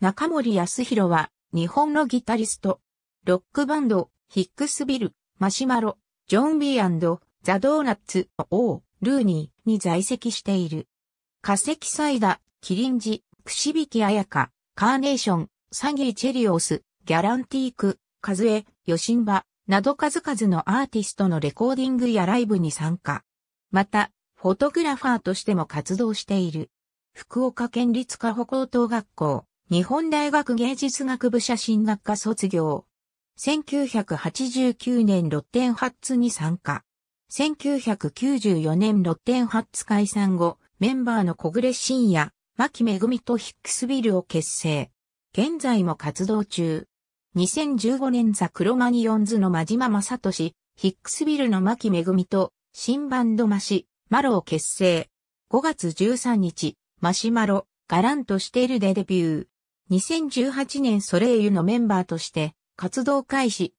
中森康弘は、日本のギタリスト。ロックバンド、ヒックスビル、マシュマロ、ジョン・ビーザ・ドーナッツ、オー、ルーニーに在籍している。化石サイダ、キリンジ、くしびきあやか、カーネーション、サギー・チェリオス、ギャランティーク、カズエ、ヨシンバ、など数々のアーティストのレコーディングやライブに参加。また、フォトグラファーとしても活動している。福岡県立加歩高等学校、日本大学芸術学部写真学科卒業。1989年ロッテンハッツに参加。1994年ロッテンハッツ解散後、メンバーの小暮慎也、牧恵ぐとヒックスビルを結成。現在も活動中。2015年ザ・クロマニオンズの真島正俊、ヒックスビルの牧恵ぐと、新バンドマシ、マロを結成。5月13日、マシマロ、ガランとしているでデビュー。2018年ソレイユのメンバーとして活動開始。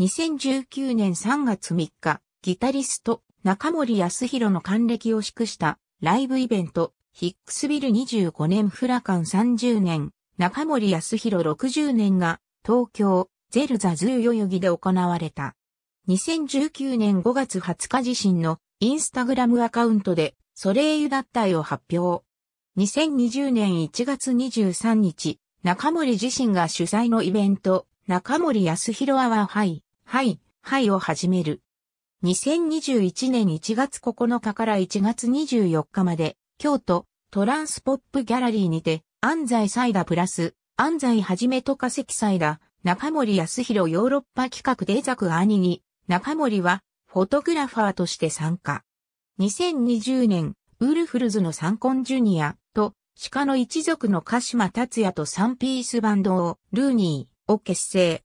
2019年3月3日、ギタリスト中森康弘の還暦を祝したライブイベント、ヒックスビル25年フラカン30年、中森康弘60年が東京、ゼルザズー代々で行われた。2019年5月20日自身のインスタグラムアカウントでソレイユ脱退を発表。2020年1月23日、中森自身が主催のイベント、中森康弘アワーハイ、ハイ、ハイを始める。2021年1月9日から1月24日まで、京都、トランスポップギャラリーにて、安西サイダプラス、安西はじめと化石サイダ、中森康弘ヨーロッパ企画でザク兄に、中森は、フォトグラファーとして参加。2020年ウルフルズのサンコンジュニアと、鹿の一族の鹿島達也とサンピースバンドを、ルーニーを結成。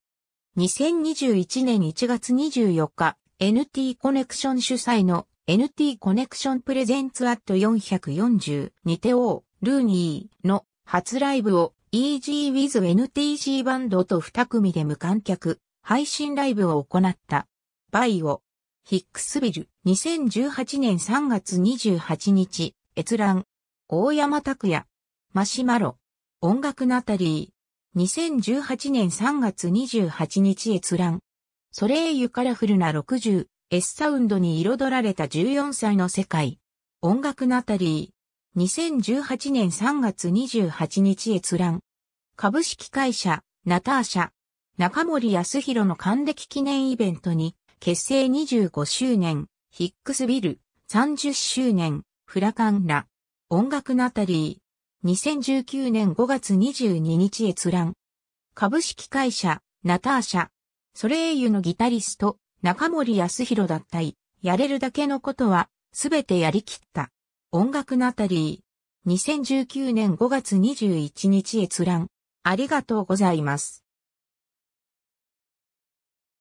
2021年1月24日、NT コネクション主催の NT コネクションプレゼンツアット440にてオー、ルーニーの初ライブを e g w i t h n t c バンドと2組で無観客、配信ライブを行った。バイオ、ヒックスビル、2018年3月28日、閲覧、大山拓也、マシマロ、音楽ナタリー、2018年3月28日閲覧、ソレイユカラフルな60、S サウンドに彩られた14歳の世界、音楽ナタリー、2018年3月28日閲覧、株式会社、ナターシャ、中森康弘の還暦記念イベントに、結成25周年、ヒックスビル、30周年、フラカンラ、音楽ナタリー、2019年5月22日閲覧。株式会社、ナターシャ、ソレイユのギタリスト、中森康弘だったい、やれるだけのことは、すべてやりきった。音楽ナタリー、2019年5月21日閲覧。ありがとうございます。